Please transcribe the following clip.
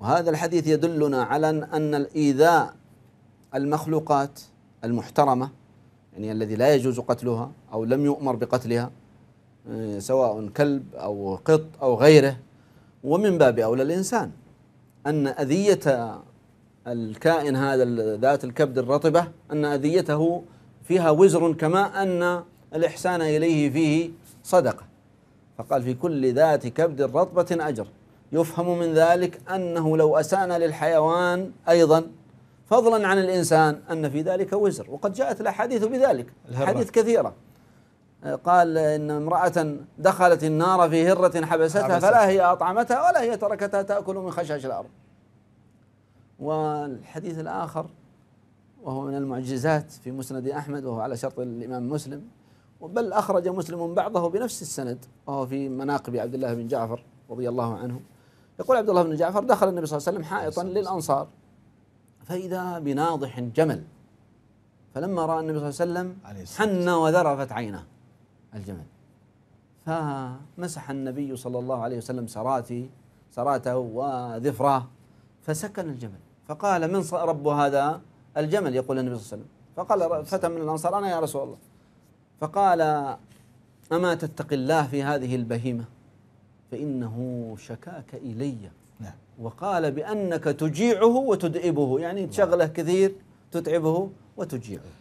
وهذا الحديث يدلنا على أن الإيذاء المخلوقات المحترمة يعني الذي لا يجوز قتلها أو لم يؤمر بقتلها آه، سواء كلب أو قط أو غيره ومن باب أولى الإنسان أن أذية الكائن هذا ذات الكبد الرطبة أن أذيته فيها وزر كما أن الإحسان إليه فيه صدقة فقال في كل ذات كبد رطبة أجر يفهم من ذلك أنه لو اسانا للحيوان أيضا فضلا عن الإنسان أن في ذلك وزر وقد جاءت الأحاديث بذلك حديث كثيرة آه، قال إن امرأة دخلت النار في هرة حبستها فلا هي أطعمتها ولا هي تركتها تأكل من خشاش الأرض والحديث الآخر وهو من المعجزات في مسند أحمد وهو على شرط الإمام مسلم بل أخرج مسلم بعضه بنفس السند وهو في مناقب عبد الله بن جعفر رضي الله عنه يقول عبد الله بن جعفر دخل النبي صلى الله عليه وسلم حائطا للأنصار فإذا بناضح جمل فلما رأى النبي صلى الله عليه وسلم حن وذرفت عينه الجمل فمسح النبي صلى الله عليه وسلم سراتي سراته وذفراه فسكن الجمل فقال من رب هذا الجمل يقول النبي صلى الله عليه وسلم فقال فتى من الأنصار أنا يا رسول الله فقال أما تتقي الله في هذه البهيمة فإنه شكاك إلي نعم. وقال بأنك تجيعه وتدئبه يعني تشغله كثير تتعبه وتجيعه